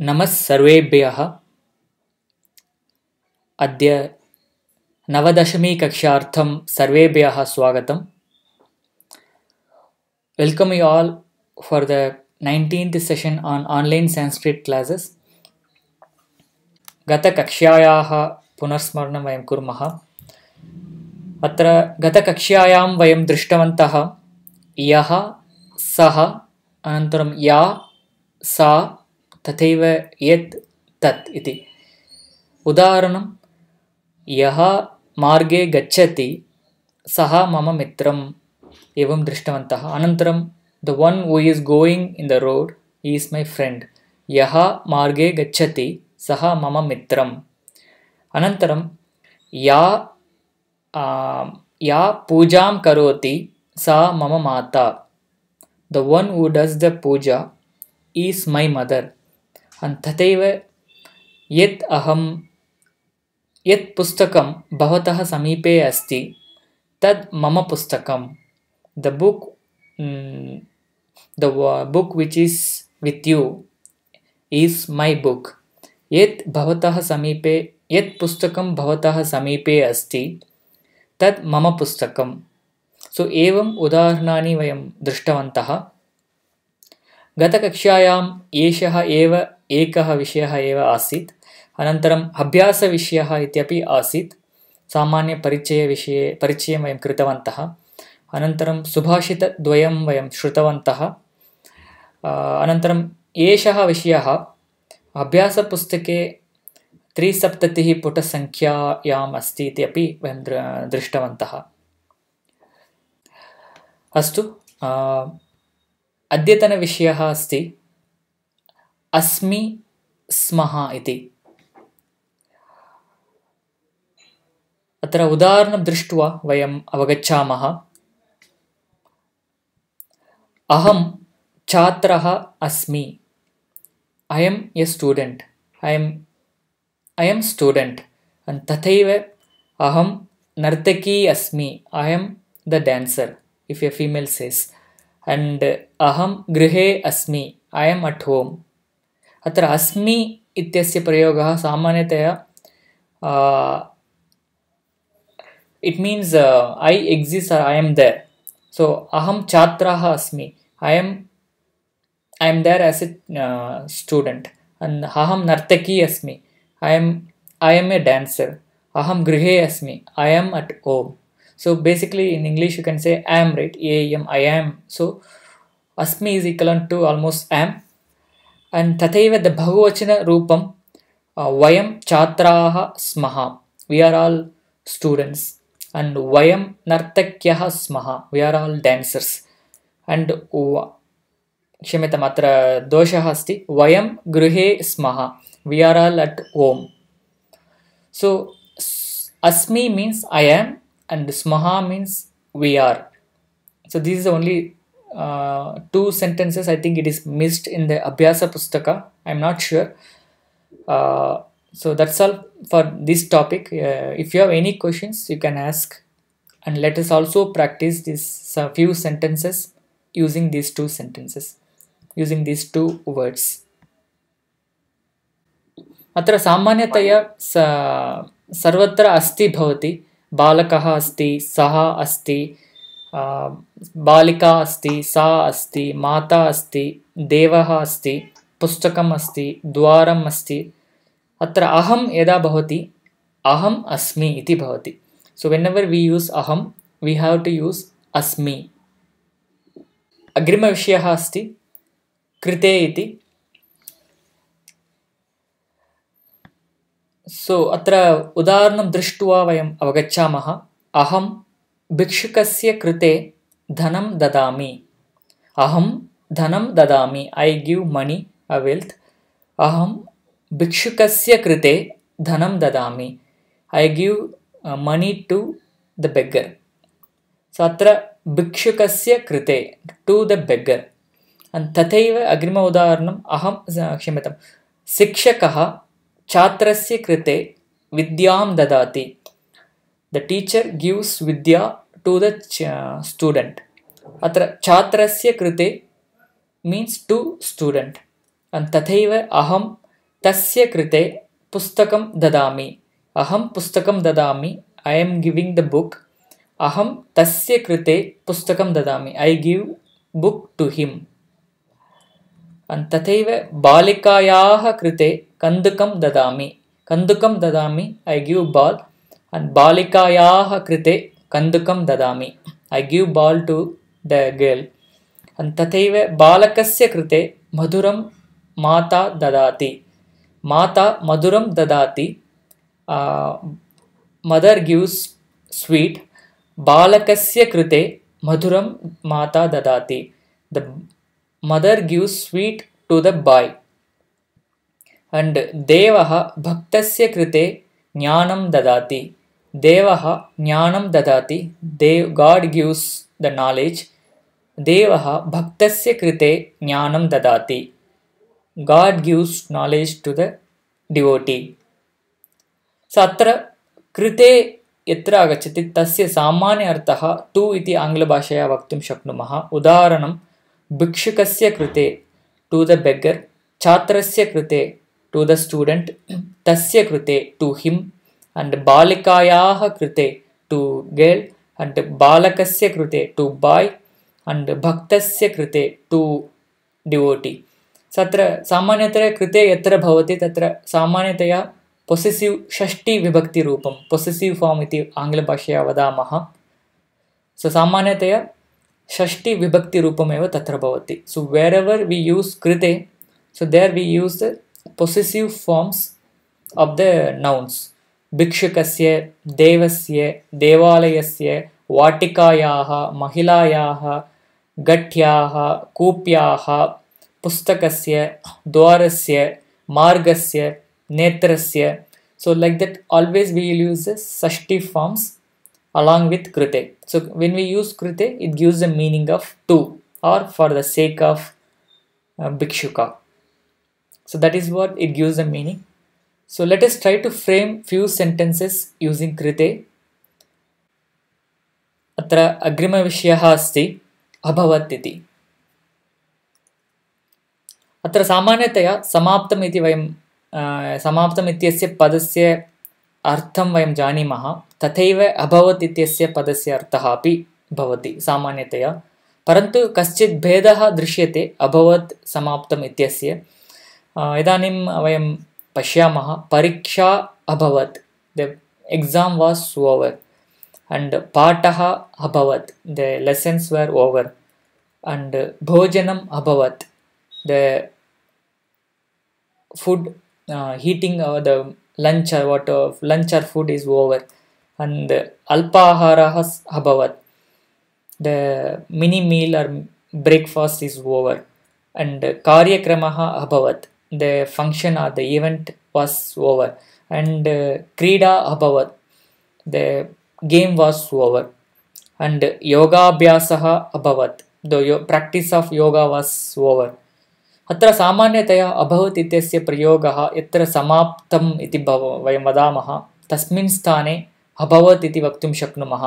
नमस्सर्वेभ्यः अद्य नवदशमीकक्षार्थं सर्वेभ्यः स्वागतम् welcome you all for the nineteenth session on online Sanskrit classes गतकक्षायाः पुनर्स्मरणं वयं कुर्मः अत्र गतकक्ष्यायां वयं दृष्टवन्तः यः सः अनन्तरं या सा तथैव यत् तत् इति उदाहरणं यः मार्गे गच्छति सः मम मित्रम् एवं दृष्टवन्तः अनन्तरं the one who is going in the road is my friend यः मार्गे गच्छति सः मम मित्रम् अनन्तरं या या पूजां करोति सा मम माता the one who does the puja is my mother uh तथैव यत् अहं यत् पुस्तकं भवतः समीपे अस्ति तद् मम पुस्तकं the book the book which is with you is my book यत् भवतः समीपे यत् पुस्तकं भवतः समीपे अस्ति तत् मम पुस्तकं सो एवम् उदाहरणानि वयं दृष्टवन्तः गतकक्षायाम् एषः एव एकः विषयः एव आसीत् अनन्तरम् अभ्यासविषयः इत्यपि आसीत् सामान्यपरिचयविषये परिचयं वयं कृतवन्तः अनन्तरं सुभाषितद्वयं वयं श्रुतवन्तः अनन्तरम् एषः विषयः अभ्यासपुस्तके त्रिसप्ततिः पुटसङ्ख्यायाम् अस्ति इति अपि वयं दृ दृष्टवन्तः अस्तु अद्यतनविषयः अस्ति अस्मि स्मः इति अत्र उदाहरणं दृष्ट्वा वयम् अवगच्छामः अहं छात्रः अस्मि I am a I am I am student तथैव अहं नर्तकी अस्मि I am the dancer if a female says and अहं गृहे अस्मि ऐ एम् अट् होम् अत्र अस्मि इत्यस्य प्रयोगः सामान्यतया it means I exist are I am there so अहं छात्रः अस्मि I am I am there as a student अहं नर्तकी अस्मि I am I am a dancer अहं गृहे अस्मि I am at home so basically in से you can say a right am i so अस्मि asmi is equivalent to almost am and तथैव बहुवचनरूपं वयं छात्राः स्मः we are all students and वयं नर्तक्यः स्मः we are all dancers and क्षम्यताम् अत्र दोषः अस्ति वयं गृहे स्मः we are all at home so अस्मि मीन्स् ऐ एम् अण्ड् स्मः means we are so these only uh, two sentences i think it is missed in the abhyasa pustaka i'm not sure uh, so that's all for this topic uh, if you have any questions you can ask and let us also practice these uh, few sentences using these two sentences using these two words अत्र सामान्यतया सर्वत्र अस्ति भवति बालकः अस्ति सः अस्ति बालिका अस्ति सा अस्ति माता अस्ति देवः अस्ति पुस्तकम् अस्ति द्वारम् अस्ति अत्र अहं यदा भवति अहम् अस्मि इति भवति so whenever we use अहं वि हाव् टु यूस् अस्मि अग्रिमविषयः अस्ति कृते इति सो अत्र उदाहरणं दृष्ट्वा वयम् अवगच्छामः अहं भिक्षुकस्य कृते धनं ददामि अहं धनं ददामि ऐ गिव् मणि अवेल्त् अहं भिक्षुकस्य कृते धनं ददामि I give money to the beggar स अत्र भिक्षुकस्य कृते टु द बेग्गर् अन् तथैव अग्रिम उदाहरणम् अहं क्षम्यतां शिक्षकः छात्रस्य कृते विद्यां ददाति the teacher gives vidya to the uh, student atra chatrasya krite means to student and tathaiva aham tasya krite pustakam dadami aham pustakam dadami i am giving the book aham tasya krite pustakam dadami i give book to him and tathaiva balikayaha krite kandukam dadami kandukam dadami i give ball and बालिकायाः कृते कन्दुकं ददामि I give ball to the girl and तथैव बालकस्य कृते मधुरं माता ददाति माता मधुरं ददाति मदर् गिव्स् स्वीट् बालकस्य कृते मधुरं माता ददाति the mother gives sweet to the boy and देवः भक्तस्य कृते ज्ञानं ददाति देवः ज्ञानं ददाति देव् गाड् गिव्स् द नालेज् देवः भक्तस्य कृते ज्ञानं ददाति God gives knowledge to the devotee स अत्र कृते यत्र आगच्छति तस्य सामान्य अर्थः टु इति आङ्ग्लभाषया वक्तुं शक्नुमः उदाहरणं भिक्षुकस्य कृते टु द बेग्गर् छात्रस्य कृते टु द स्टूडेण्ट् तस्य कृते to him and balikayaha krite to girl and balakasya krite to boy and bhaktasya krite to devotee. तत्र सामान्यतया कृते यत्र भवति तत्र सामान्यतया विभक्ति षष्टिविभक्तिरूपं पोसेसिव् फार्म् इति आङ्ग्लभाषया वदामः सो सामान्यतया षष्टिविभक्तिरूपमेव तत्र भवति so wherever we use कृते so there we use the possessive forms the nouns भिक्षुक देवस्य देवालयस्य वाटिकायाः महिलायाः गठ्याः कूप्याः पुस्तकस्य द्वारस्य मार्गस्य नेत्रस्य so like that always we will use षष्ठी फॉर्म्स अलांग विथ कृते सो व्हेन वी यूज कृते it gives the meaning of to or for the sake of भिक्षुका so that is what it gives the meaning so let's try to frame few sentences using कृते अत्र अग्रिमविषयः अस्ति अभवत् इति अत्र सामान्यतया समाप्तम् इति वयं समाप्तम् इत्यस्य पदस्य अर्थं वयं जानीमः तथैव अभवत् इत्यस्य पदस्य अर्थः अपि भवति सामान्यतया परन्तु कश्चित् भेदः दृश्यते अभवत् समाप्तम् इत्यस्य इदानीं वयं पश्या परीक्षा अभवत the exam was over and पाठ अभवत the lessons were over and भोजनम अभवत the food heating the lunch what lunch or food is over and अल्पाहार अभवत the mini meal or breakfast is over and कार्यक्रम अभवत the function or the event was over krida क्रीडा अभवत् the game was over and योगाभ्यासः अभवत् the यो practice of yoga was over अत्र सामान्यतया अभवत् इत्यस्य प्रयोगः यत्र समाप्तम् इति भव वयं वदामः तस्मिन् स्थाने अभवत् इति वक्तुं शक्नुमः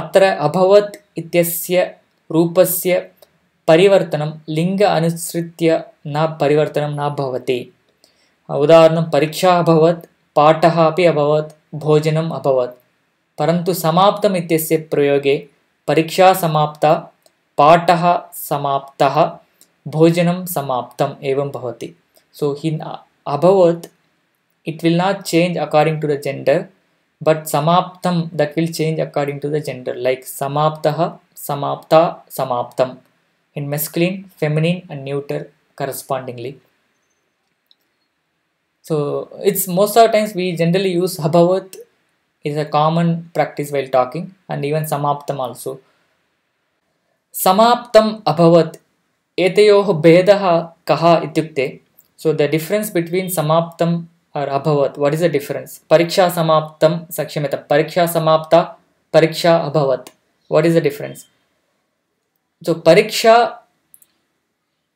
अत्र अभवत् इत्यस्य रूपस्य परिवर्तनं लिङ्ग अनुसृत्य न परिवर्तनं न भवति उदाहरणं परीक्षा अभवत् पाठः अपि अभवत् भोजनम् अभवत् परन्तु समाप्तम् इत्यस्य प्रयोगे परीक्षा समाप्ता पाठः समाप्तः भोजनं समाप्तम् एवं भवति सो हि अभवत् it will not change according to the gender but samaptam that will change according to the gender like samaptah samapta samaptam in masculine feminine and neuter correspondingly. So it's most of the times we generally use Abhavat is a common practice while talking and even Samaptam also. Samaptam Abhavat Etayoh Bedaha Kaha Ityukte. So the difference between Samaptam or Abhavat, what is the difference? Pariksha Samaptam Sakshimeta. Pariksha Samapta Pariksha Abhavat. What is the difference? So Pariksha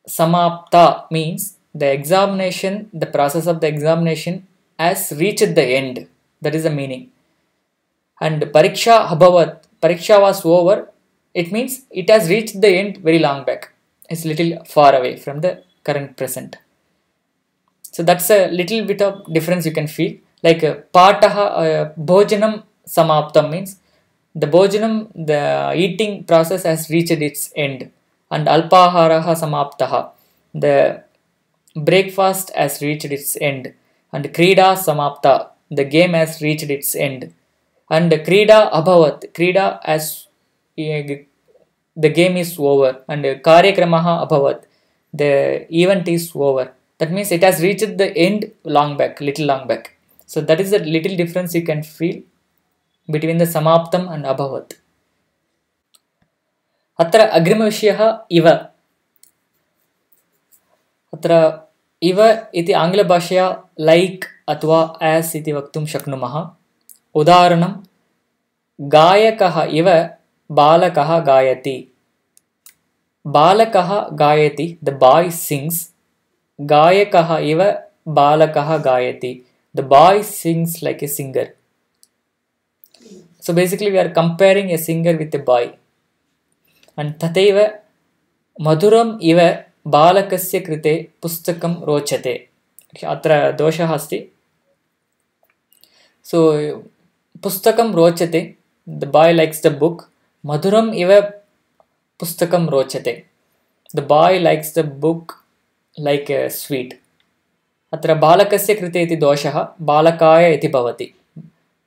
samapta means the examination, the process of the examination has reached the end. That is the meaning. And pariksha abhavat, pariksha was over. It means it has reached the end very long back. It's little far away from the current present. So that's a little bit of difference you can feel. Like uh, pataha, uh, bhojanam samaptam means the bhojanam, the eating process has reached its end and alpaharaha samaptaha. The breakfast has reached its end and krida samapta. The game has reached its end and krida abhavat. Krida has eh, the game is over and karyakramaha abhavat. The event is over. That means it has reached the end long back, little long back. So that is the little difference you can feel between the samaptam and abhavat. अत्र अग्रिमविषयः इव अत्र इव इति आङ्ग्लभाषया like अथवा S इति वक्तुं शक्नुमः उदाहरणं गायकः इव बालकः गायति बालकः गायति द बाय् सिङ्ग्स् गायकः इव बालकः गायति the boy sings like a singer so basically we are comparing a singer with a boy and तथैव मधुरम् इव बालकस्य कृते पुस्तकं रोचते अत्र दोषः अस्ति सो पुस्तकं रोचते the boy likes the book मधुरम् इव पुस्तकं रोचते the boy likes the book like sweet अत्र बालकस्य कृते इति दोषः बालकाय इति भवति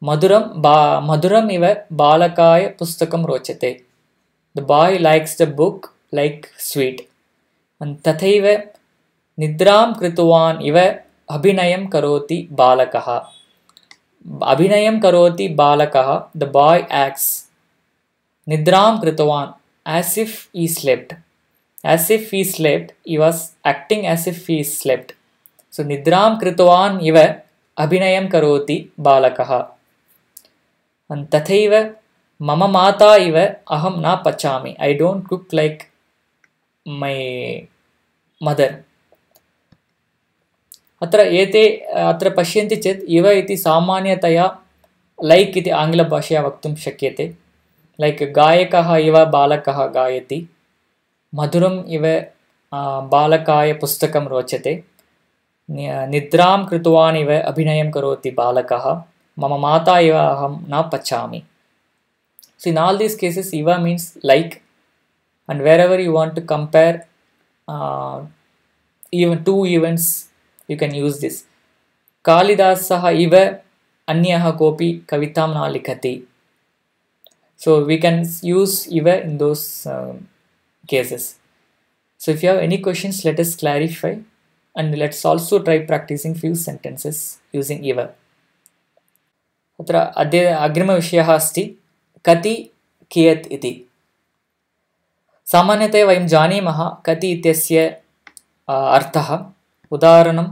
मधुरं बा मधुरम् इव बालकाय पुस्तकं रोचते The boy likes the book like sweet. And tathaiva निद्रां कृतवान् इव अभिनयं करोति बालकः अभिनयं करोति बालकः द बाय् एक्स् निद्रां कृतवान् as if he slept as if he slept he was acting as if he slept so निद्रां कृतवान् इव अभिनयं करोति बालकः तथैव मम माता इव अहं न पचामि I don't cook like my mother अत्र एते अत्र पश्यन्ति चेत् इव इति सामान्यतया लैक् इति आङ्ग्लभाषया वक्तुं शक्यते लैक् गायकः इव बालकः गायति मधुरम् इव बालकाय पुस्तकं रोचते निद्रां कृतवान् इव अभिनयं करोति बालकः मम माता इव अहं न पचामि So in all these cases, eva means like, and wherever you want to compare uh, even two events, you can use this. Kalidasaha iva anyaha kopi kavitam nalikati. So we can use eva in those um, cases. So if you have any questions, let us clarify and let's also try practicing few sentences using eva. अत्र अद्य अग्रिमविषयः अस्ति कति कियत् इति सामान्यतया वयं जानीमः कति इत्यस्य अर्थः उदाहरणं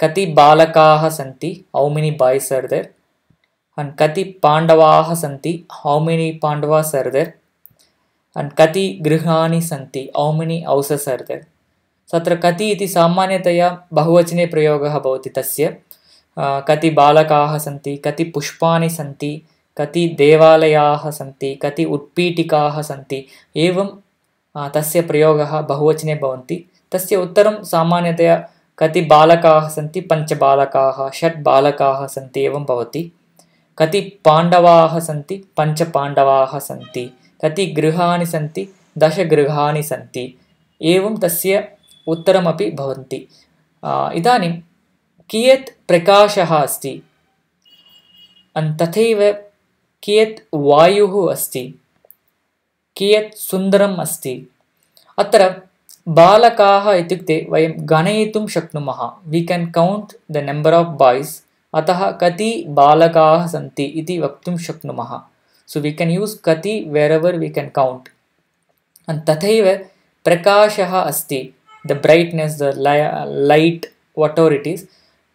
कति बालकाः सन्ति औमिनि बाय् सर्देर् अण्ड् कति पाण्डवाः सन्ति औमिनि पाण्डवा सर्देर् अण्ड् कति गृहाणि सन्ति औमिनि औस सर्देर् तत्र कति इति सामान्यतया बहुवचने प्रयोगः भवति तस्य कति बालकाः सन्ति कति पुष्पाणि सन्ति कति देवालयाः सन्ति कति उत्पीठिकाः सन्ति एवं तस्य प्रयोगः बहुवचने भवन्ति तस्य उत्तरं सामान्यतया कति बालकाः सन्ति पञ्चबालकाः षट् बालकाः सन्ति एवं भवति कति पाण्डवाः सन्ति पञ्चपाण्डवाः सन्ति कति गृहाणि सन्ति दशगृहाणि सन्ति एवं तस्य उत्तरमपि भवन्ति इदानीं कियत् प्रकाशः अस्ति तथैव कियत् वायुः अस्ति कियत् सुन्दरम् अस्ति अत्र बालकाः इत्युक्ते वयं गणयितुं शक्नुमः we can count the number of boys अतः कति बालकाः सन्ति इति वक्तुं शक्नुमः सो वी केन् यूस् कति wherever we can count तथैव प्रकाशः अस्ति the brightness the light whatever it is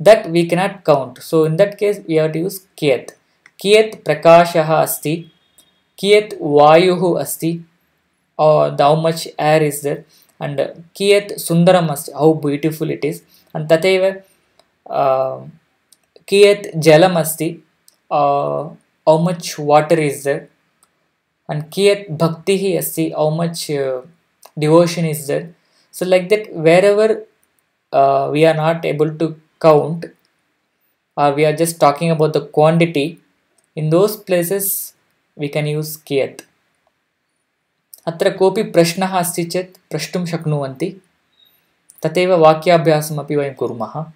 that we cannot count so in that case we have to use कियत् कियत् प्रकाशः अस्ति कियत् वायुः अस्ति दौ how much air is there and कियत् सुन्दरम् अस्ति how beautiful it is and तथैव uh, कियत् जलम् अस्ति how much water is there and कियत् भक्तिः अस्ति how much devotion is there so like that wherever uh, we are not able to count or uh, we are just the about in those places we can use कियत् kopi कोऽपि प्रश्नः अस्ति चेत् प्रष्टुं शक्नुवन्ति vakyabhyasam api vayam कुर्मः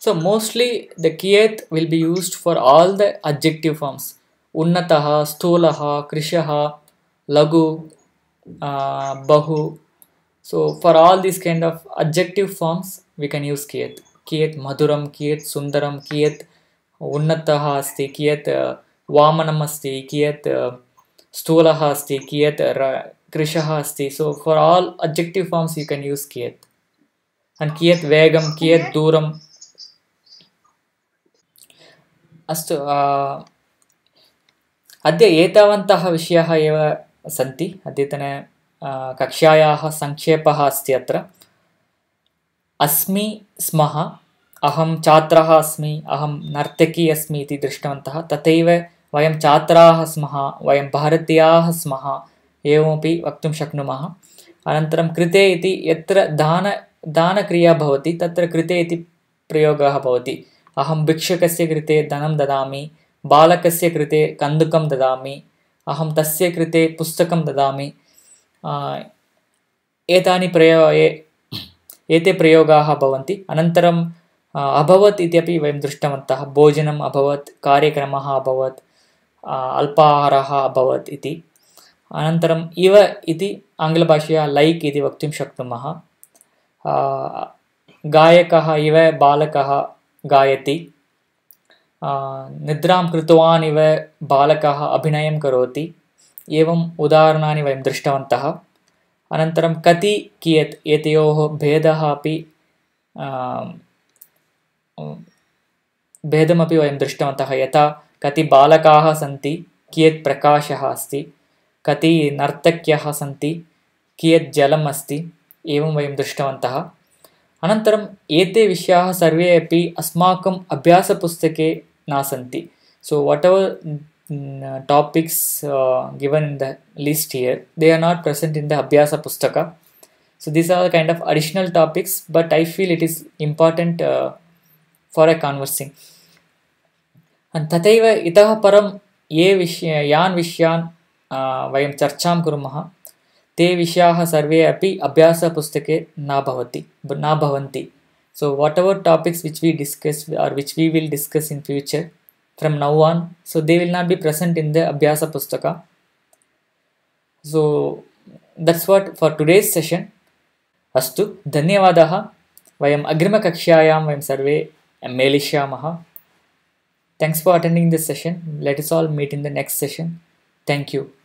So mostly the kiyat will be used for all the adjective forms. Unnataha, Sthulaha, Krishaha, Lagu, uh, Bahu. So for all these kind of adjective forms, we can use kiyat. Kiyat Madhuram, Kiyat Sundaram, Kiyat उन्नतः अस्ति कियत् वामनम् अस्ति कियत् स्थूलः अस्ति कियत् र कृशः अस्ति so for all objective forms you can use कियत् अण्ड् कियत् वेगं कियत् दूरम् अस्तु अद्य एतावन्तः विषयाः एव सन्ति अद्यतन कक्षायाः सङ्क्षेपः अस्ति अत्र अस्मि स्मः अहं छात्रः अस्मि अहं नर्तकी अस्मि इति दृष्टवन्तः तथैव वयं छात्राः स्मः वयं भारतीयाः स्मः एवमपि वक्तुं शक्नुमः अनन्तरं कृते इति यत्र दान दानक्रिया भवति तत्र कृते इति प्रयोगः भवति अहं भिक्षुकस्य कृते धनं ददामि बालकस्य कृते कन्दुकं ददामि अहं तस्य कृते पुस्तकं ददामि एतानि प्रयो एते प्रयोगाः भवन्ति अनन्तरं अभवत् इत्यपि वयं दृष्टवन्तः भोजनम् अभवत् कार्यक्रमः अभवत् अल्पाहारः अभवत् इति अनन्तरम् इव इति आङ्ग्लभाषया लैक् इति वक्तुं शक्नुमः गायकः इव बालकः गायति निद्रां कृतवान् इव बालकः अभिनयं करोति एवम् उदाहरणानि वयं दृष्टवन्तः अनन्तरं कति कियत् एतयोः भेदः अपि भेदमपि वयं दृष्टवन्तः यथा कति बालकाः सन्ति कियत् प्रकाशः अस्ति कति नर्तक्यः सन्ति कियत् जलम् अस्ति एवं वयं दृष्टवन्तः अनन्तरम् एते विषयाः सर्वे अपि अस्माकम् अभ्यासपुस्तके न सन्ति so what our topics given in the list here they are not present in the अभ्यासपुस्तक so these are the kind of additional topics but I feel it is important for a conversing तथैव इतः परं ये विषयान् यान् विषयान् वयं चर्चां कुर्मः ते विषयाः सर्वे अपि अभ्यासपुस्तके न भवति न भवन्ति so whatever topics which we discuss or which we will discuss in future from now on so they will not be present in the अभ्यासपुस्तक so that's what for today's session अस्तु धन्यवादः वयम् अग्रिमकक्ष्यायां वयं सर्वे am Melisha Maha. Thanks for attending this session. Let us all meet in the next session. Thank you.